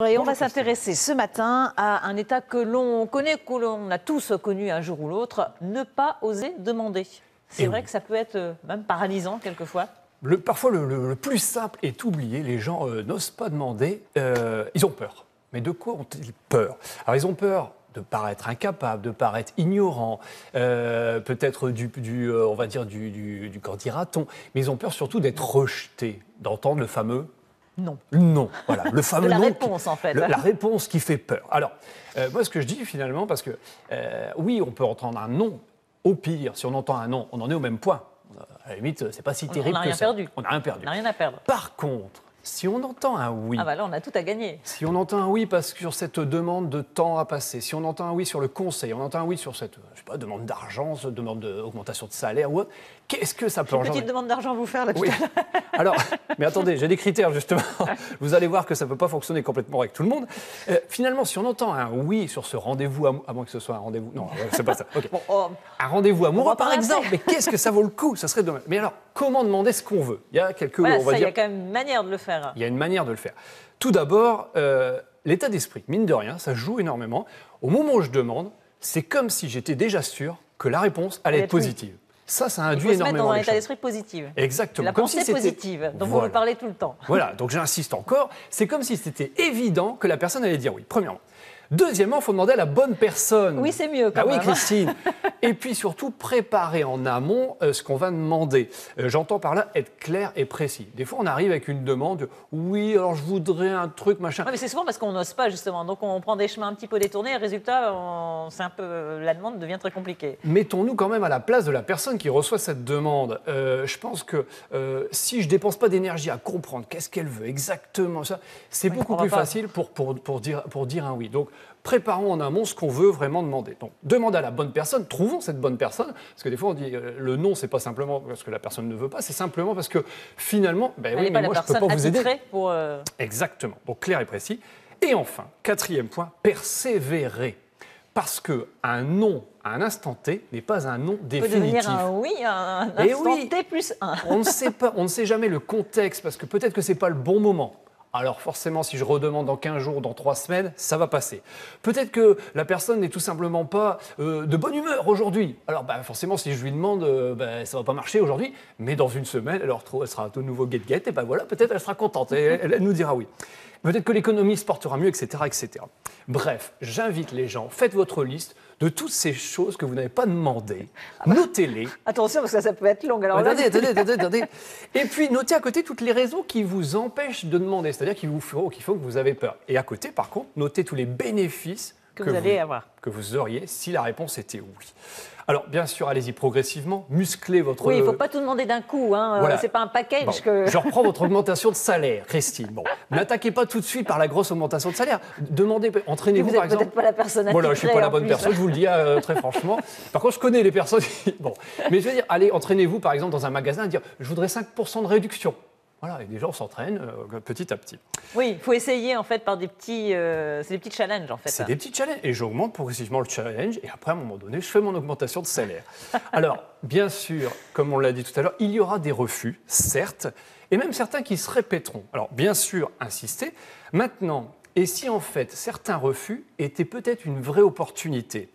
on va s'intéresser ce matin à un État que l'on connaît, que l'on a tous connu un jour ou l'autre, ne pas oser demander. C'est eh vrai que ça peut être euh, même paralysant quelquefois. parfois, le, plus simple est oublié. Les gens euh, n'osent pas demander. Euh, ils ont peur. Mais de quoi ont-ils peur Alors, ils ont peur de paraître incapable, de paraître ignorant, peut-être du, du on va dire du, du, du mais ils ont peur surtout d'être rejetés, d'entendre le fameux non. Non, voilà, le fameux la réponse, en fait. la réponse qui fait peur. Alors, euh, moi, ce que je dis finalement, parce que euh, oui, on peut entendre un non. Au pire, si on entend un non, on en est au même point. Euh, à la limite, c'est pas si terrible on a rien Perdu. On n'a rien perdu. On n'a rien à perdre. Par contre, si on entend un oui. Ah bah on a tout à gagner. Si on entend un oui parce que sur cette demande de temps à passer, si on entend un oui sur le conseil, on entend un oui sur cette je sais pas, demande d'argent, demande d'augmentation de salaire ou qu'est-ce que ça peut engendrer Une petite demande d'argent à vous faire là tout oui. Alors, mais attendez, j'ai des critères justement. Vous allez voir que ça ne peut pas fonctionner complètement avec tout le monde. Euh, finalement, si on entend un oui sur ce rendez-vous, à, moins que ce soit un rendez-vous. Non, c'est pas ça. Oh. un rendez-vous amoureux par exemple, mais qu'est-ce que ça vaut le coup Ça serait dommage. Mais alors, comment demander ce qu'on veut. Il y a quelques, on va il y a quand même une manière de le faire. Il y a une manière de le faire. Tout d'abord, euh, l'état d'esprit, mine de rien, ça joue énormément. Au moment où je demande, c'est comme si j'étais déjà sûr que la réponse allait être positive. Ça, ça induit énormément. Se mettre dans un état d'esprit positif. Exactement. La comme pensée positive, dont vous me parlez tout le temps. Voilà, donc j'insiste encore. C'est comme si c'était évident que la personne allait dire oui, premièrement. Deuxièmement, il faut demander à la bonne personne. Oui, c'est mieux quand ah oui, Christine. et puis surtout, préparer en amont euh, ce qu'on va demander. Euh, j'entends par là être clair et précis. Des fois, on arrive avec une demande oui, alors je voudrais un truc, machin. mais c'est souvent parce qu'on n'ose pas, justement. Donc, on prend des chemins un petit peu détournés et résultat, on... un peu... la demande devient très compliquée. Mettons-nous quand même à la place de la personne qui reçoit cette demande. Euh, je pense que si je dépense pas d'énergie à comprendre qu'est-ce qu'elle veut exactement, c'est beaucoup plus facile pour, pour, pour, dire, pour dire un oui. Donc, préparons en amont ce qu'on veut vraiment demander. Donc, demande à la bonne personne, trouvons cette bonne personne, parce que des fois on dit que euh, le non, c'est pas simplement parce que la personne ne veut pas, c'est simplement parce que finalement, ben oui, mais moi je peux pas vous aider. Pour euh, Exactement. Donc clair et précis. Et enfin, quatrième point, persévérer. Parce que un à un instant T n'est pas un nom définitif. peut devenir un oui, un eh instant T plus un. on ne sait pas, on ne sait jamais le contexte parce que peut-être que c'est pas le bon moment. Alors forcément, si je redemande dans 15 jours, dans 3 semaines, ça va passer. Peut-être que la personne n'est tout simplement pas euh, de bonne humeur aujourd'hui. Alors bah, forcément, si je lui demande, ça euh, bah, ne ça va pas marcher aujourd'hui, mais dans une semaine, elle, elle sera de nouveau guette-guette, et ben voilà, peut-être elle sera contente et elle nous dira oui peut-être que l'économie se portera mieux, etc., etc. Bref, j'invite les gens, faites votre liste de toutes ces choses que vous n'avez pas demandées, ah bah, notez-les. Attention, parce que ça, peut être long. attendez, attendez, attendez, Et puis, notez à côté toutes les raisons qui vous empêchent de demander, c'est-à-dire qui vous feront, qui font que vous avez peur. Et à côté, par contre, notez tous les bénéfices que, vous, allez avoir Que vous auriez si la réponse était oui. Alors, bien sûr, allez-y progressivement, musclez votre. Oui, il ne faut pas tout demander d'un coup, hein. Euh, voilà. c'est pas un package. Bon. Que... Je reprends votre augmentation de salaire, Christine. Bon, n'attaquez pas tout de suite par la grosse augmentation de salaire. Demandez, entraînez-vous par exemple. Vous n'êtes pas la personne à Voilà, je ne suis pas la bonne personne, je vous le dis euh, très franchement. Par contre, je connais les personnes. Bon, mais je veux dire, allez, entraînez-vous par exemple dans un magasin à dire je voudrais 5% de réduction. Voilà, et les gens s'entraînent euh, petit à petit. Oui, il faut essayer en fait par des petits, euh, c'est des petits challenges en fait. C'est hein. des petits challenges et j'augmente progressivement le challenge et après à un moment donné je fais mon augmentation de salaire. Alors bien sûr, comme on l'a dit tout à l'heure, il y aura des refus, certes, et même certains qui se répéteront. Alors bien sûr, insister. Maintenant, et si en fait certains refus étaient peut-être une vraie opportunité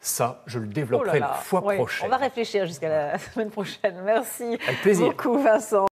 ça, je le développerai oh la fois prochaine. On va réfléchir jusqu'à la semaine prochaine. Merci Avec plaisir. beaucoup, Vincent.